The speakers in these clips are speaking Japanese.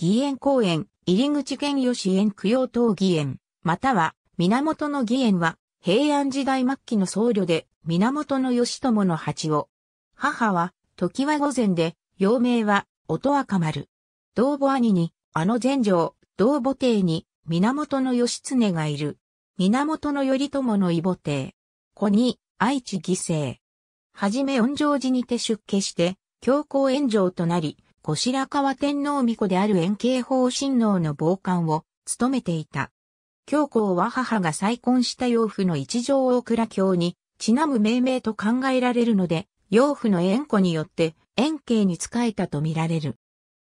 義園公園、入口県吉園供養塔義園、または源の義園は、平安時代末期の僧侶で、源義朝の八を。母は、時は御前で、幼名は、音赤丸。同母兄に、あの前城、同母帝に、源義経がいる。源頼朝の異母帝。子に、愛知犠牲。はじめ恩城寺にて出家して、教皇炎上となり、後白河天皇御子である円形法親王の傍観を務めていた。教皇は母が再婚した養父の一条大倉教に、ちなむ命名と考えられるので、養父の縁故によって、円形に仕えたとみられる。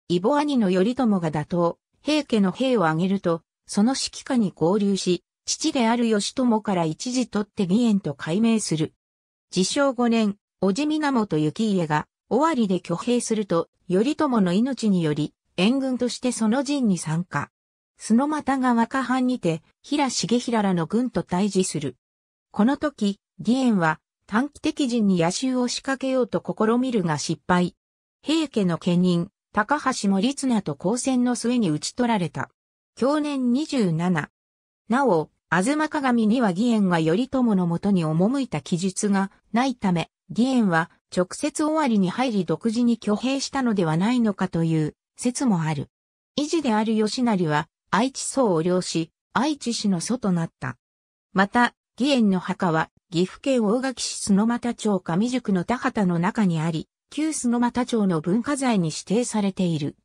異母兄の頼朝が打倒、平家の兵を挙げると、その指揮下に合流し、父である義朝から一時取って義縁と改名する。自称5年、叔父源幸家が、尾張で挙兵すると、頼朝の命により、援軍としてその陣に参加。須俣が若藩にて、平重平らの軍と対峙する。この時、義援は短期的陣に野襲を仕掛けようと試みるが失敗。平家の家人、高橋も立名と交戦の末に討ち取られた。去年27。なお、東鏡には義援が頼朝のもとに赴いた記述がないため、義援は直接終わりに入り独自に挙兵したのではないのかという説もある。維持である吉成は愛知層を領し、愛知市の祖となった。また、義援の墓は岐阜県大垣市角又町上宿の田畑の中にあり、旧角又町の文化財に指定されている。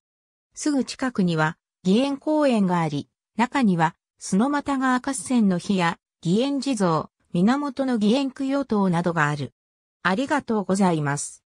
すぐ近くには義援公園があり、中には角又川合戦の碑や義援地蔵、源の義援供養塔などがある。ありがとうございます。